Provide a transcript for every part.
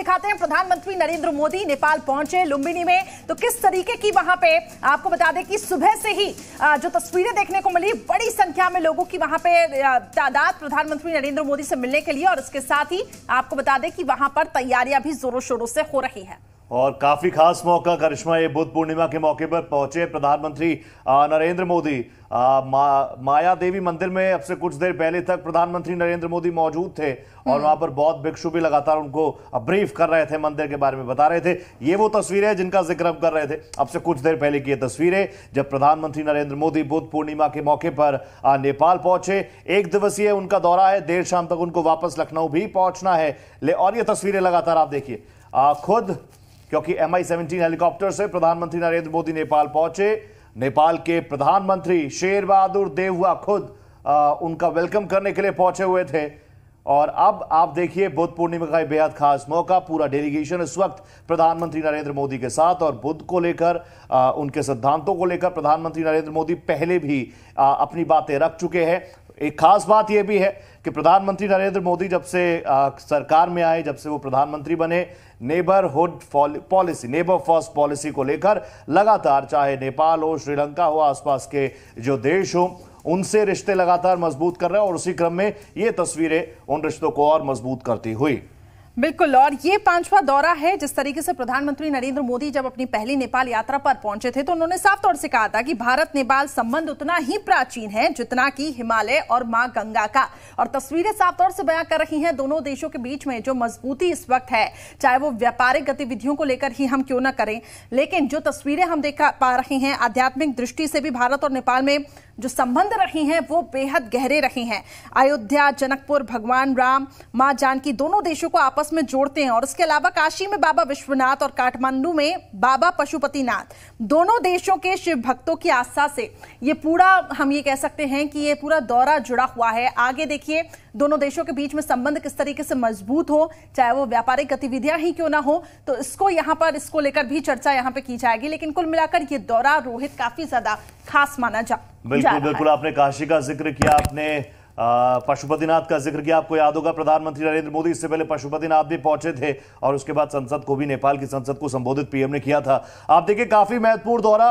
दिखाते हैं प्रधानमंत्री नरेंद्र मोदी नेपाल पहुंचे लुम्बिनी में तो किस तरीके की वहां पे आपको बता दें कि सुबह से ही जो तस्वीरें देखने को मिली बड़ी संख्या में लोगों की वहां पे तादाद प्रधानमंत्री नरेंद्र मोदी से मिलने के लिए और उसके साथ ही आपको बता दें कि वहां पर तैयारियां भी जोरों शोरों से हो रही है और काफी खास मौका करिश्मा ये बुद्ध पूर्णिमा के मौके पर पहुंचे प्रधानमंत्री नरेंद्र मोदी मा, माया देवी मंदिर में अब से कुछ देर पहले तक प्रधानमंत्री नरेंद्र मोदी मौजूद थे और हम्म। वहां पर बहुत भिक्षु भी लगातार उनको ब्रीफ कर रहे थे मंदिर के बारे में बता रहे थे ये वो तस्वीरें हैं जिनका जिक्र हम कर रहे थे अब से कुछ देर पहले की ये तस्वीरें जब प्रधानमंत्री नरेंद्र मोदी बुद्ध पूर्णिमा के मौके पर नेपाल पहुंचे एक दिवसीय उनका दौरा है देर शाम तक उनको वापस लखनऊ भी पहुंचना है ले और ये तस्वीरें लगातार आप देखिए खुद क्योंकि एम आई सेवनटीन हेलीकॉप्टर से प्रधानमंत्री नरेंद्र मोदी नेपाल पहुंचे नेपाल के प्रधानमंत्री शेर बहादुर खुद आ, उनका वेलकम करने के लिए पहुंचे हुए थे और अब आप देखिए बुद्ध पूर्णिमा का बेहद खास मौका पूरा डेलीगेशन इस वक्त प्रधानमंत्री नरेंद्र मोदी के साथ और बुद्ध को लेकर उनके सिद्धांतों को लेकर प्रधानमंत्री नरेंद्र मोदी पहले भी आ, अपनी बातें रख चुके हैं एक खास बात यह भी है कि प्रधानमंत्री नरेंद्र मोदी जब से आ, सरकार में आए जब से वो प्रधानमंत्री बने neighbourhood policy neighbour first policy को लेकर लगातार चाहे नेपाल हो श्रीलंका हो आसपास के जो देश हो उनसे रिश्ते लगातार मजबूत कर रहे हैं और उसी क्रम में ये तस्वीरें उन रिश्तों को और मजबूत करती हुई बिल्कुल और ये पांचवा दौरा है जिस तरीके से प्रधानमंत्री नरेंद्र मोदी जब अपनी पहली नेपाल यात्रा पर पहुंचे थे तो उन्होंने साफ तौर से कहा था कि भारत नेपाल संबंध उतना ही प्राचीन है जितना कि हिमालय और मां गंगा का और तस्वीरें साफ तौर से बयां कर रही हैं दोनों देशों के बीच में जो मजबूती इस वक्त है चाहे वो व्यापारिक गतिविधियों को लेकर ही हम क्यों ना करें लेकिन जो तस्वीरें हम देख पा रहे हैं आध्यात्मिक दृष्टि से भी भारत और नेपाल में जो संबंध रही हैं वो बेहद गहरे रहे हैं अयोध्या जनकपुर भगवान राम मां जानकी दोनों देशों को आपस आपस में जोड़ते हैं और इसके अलावा काशी में बाबा विश्वनाथ और काठमांडू में बाबा पशुपतिनाथ दोनों देशों के शिव भक्तों की आस्था से ये पूरा हम ये कह सकते हैं कि ये पूरा दौरा जुड़ा हुआ है आगे देखिए दोनों देशों के बीच में संबंध किस तरीके से मजबूत हो चाहे वो व्यापारिक गतिविधियां ही क्यों ना हो तो इसको यहाँ पर इसको लेकर भी चर्चा यहाँ पे की जाएगी लेकिन कुल मिलाकर ये दौरा रोहित काफी ज्यादा खास माना जा बिल्कुल बिल्कुल आपने काशी का जिक्र किया आपने पशुपतिनाथ का जिक्र किया आपको याद होगा प्रधानमंत्री नरेंद्र मोदी इससे पहले पशुपतिनाथ भी पहुंचे थे और उसके बाद संसद को भी नेपाल की संसद को संबोधित पीएम ने किया था आप देखिए काफी महत्वपूर्ण दौरा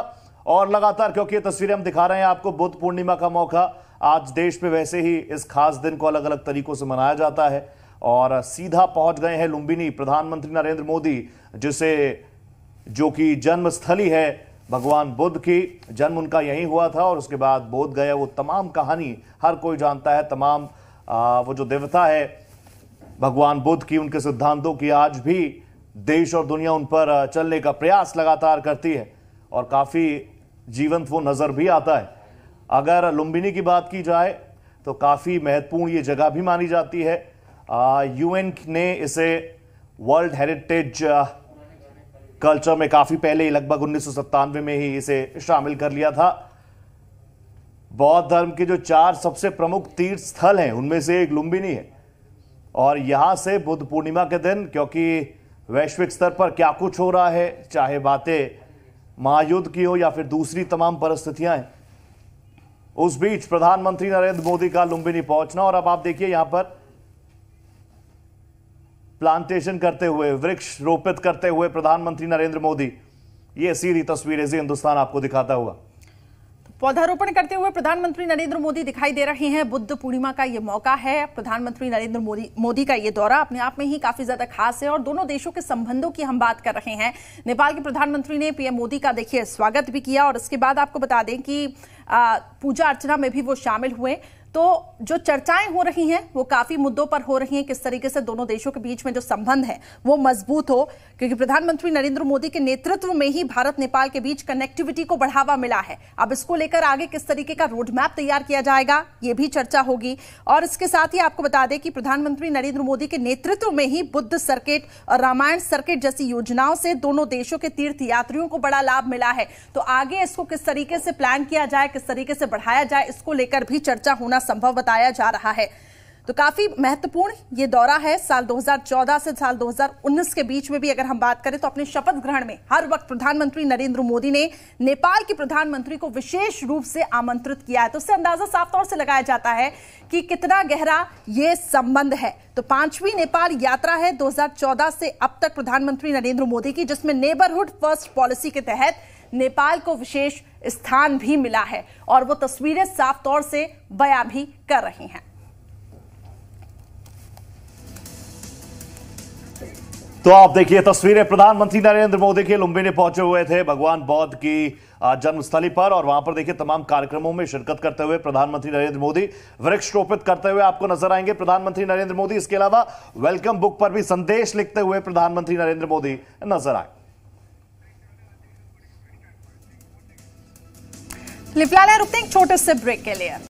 और लगातार क्योंकि ये तस्वीरें हम दिखा रहे हैं आपको बुद्ध पूर्णिमा का मौका आज देश में वैसे ही इस खास दिन को अलग अलग तरीकों से मनाया जाता है और सीधा पहुंच गए हैं लुम्बिनी प्रधानमंत्री नरेंद्र मोदी जिसे जो कि जन्मस्थली है भगवान बुद्ध की जन्म उनका यहीं हुआ था और उसके बाद बोध गया वो तमाम कहानी हर कोई जानता है तमाम वो जो देवता है भगवान बुद्ध की उनके सिद्धांतों की आज भी देश और दुनिया उन पर चलने का प्रयास लगातार करती है और काफ़ी जीवंत वो नज़र भी आता है अगर लुम्बिनी की बात की जाए तो काफ़ी महत्वपूर्ण ये जगह भी मानी जाती है यूएन ने इसे वर्ल्ड हेरिटेज कल्चर में काफी पहले ही लगभग उन्नीस में ही इसे शामिल कर लिया था बौद्ध धर्म के जो चार सबसे प्रमुख तीर्थ स्थल हैं उनमें से एक लुम्बिनी है और यहाँ से बुद्ध पूर्णिमा के दिन क्योंकि वैश्विक स्तर पर क्या कुछ हो रहा है चाहे बातें महायुद्ध की हो या फिर दूसरी तमाम परिस्थितियां हैं उस बीच प्रधानमंत्री नरेंद्र मोदी का लुम्बिनी पहुंचना और अब आप देखिए यहाँ पर प्लांटेशन करते हुए वृक्ष रोपित करते हुए प्रधानमंत्री नरेंद्र मोदी ये सीधी तस्वीर ऐसी हिंदुस्तान आपको दिखाता हुआ पौधारोपण करते हुए प्रधानमंत्री नरेंद्र मोदी दिखाई दे रहे हैं बुद्ध पूर्णिमा का ये मौका है प्रधानमंत्री नरेंद्र मोदी मोदी का ये दौरा अपने आप में ही काफी ज्यादा खास है और दोनों देशों के संबंधों की हम बात कर रहे हैं नेपाल के प्रधानमंत्री ने पीएम मोदी का देखिए स्वागत भी किया और इसके बाद आपको बता दें कि पूजा अर्चना में भी वो शामिल हुए तो जो चर्चाएं हो रही हैं वो काफी मुद्दों पर हो रही हैं किस तरीके से दोनों देशों के बीच में जो संबंध है वो मजबूत हो क्योंकि प्रधानमंत्री नरेंद्र मोदी के नेतृत्व में ही भारत नेपाल के बीच कनेक्टिविटी को बढ़ावा मिला है अब इसको लेकर आगे किस तरीके का रोड मैप तैयार किया जाएगा ये भी चर्चा होगी और इसके साथ ही आपको बता दें कि प्रधानमंत्री नरेंद्र मोदी के नेतृत्व में ही बुद्ध सर्किट और रामायण सर्किट जैसी योजनाओं से दोनों देशों के तीर्थ यात्रियों को बड़ा लाभ मिला है तो आगे इसको किस तरीके से प्लान किया जाए किस तरीके से बढ़ाया जाए इसको लेकर भी चर्चा होना होना संभव बताया जा रहा है तो काफी महत्वपूर्ण ये दौरा है साल 2014 से साल 2019 के बीच में भी अगर हम बात करें तो अपने शपथ ग्रहण में हर वक्त प्रधानमंत्री नरेंद्र मोदी ने नेपाल के प्रधानमंत्री को विशेष रूप से आमंत्रित किया है तो उससे अंदाजा साफ तौर से लगाया जाता है कि कितना गहरा ये संबंध है तो पांचवी नेपाल यात्रा है दो से अब तक प्रधानमंत्री नरेंद्र मोदी की जिसमें नेबरहुड फर्स्ट पॉलिसी के तहत नेपाल को विशेष स्थान भी मिला है और वो तस्वीरें साफ तौर से बयां भी कर रही हैं तो आप देखिए तस्वीरें प्रधानमंत्री नरेंद्र मोदी के लुम्बिनी पहुंचे हुए थे भगवान बौद्ध की जन्मस्थली पर और वहां पर देखिए तमाम कार्यक्रमों में शिरकत करते हुए प्रधानमंत्री नरेंद्र मोदी वृक्ष रोपित करते हुए आपको नजर आएंगे प्रधानमंत्री नरेंद्र मोदी इसके अलावा वेलकम बुक पर भी संदेश लिखते हुए प्रधानमंत्री नरेंद्र मोदी नजर आए फिलहाल रुकते हैं एक छोटे से ब्रेक के लिए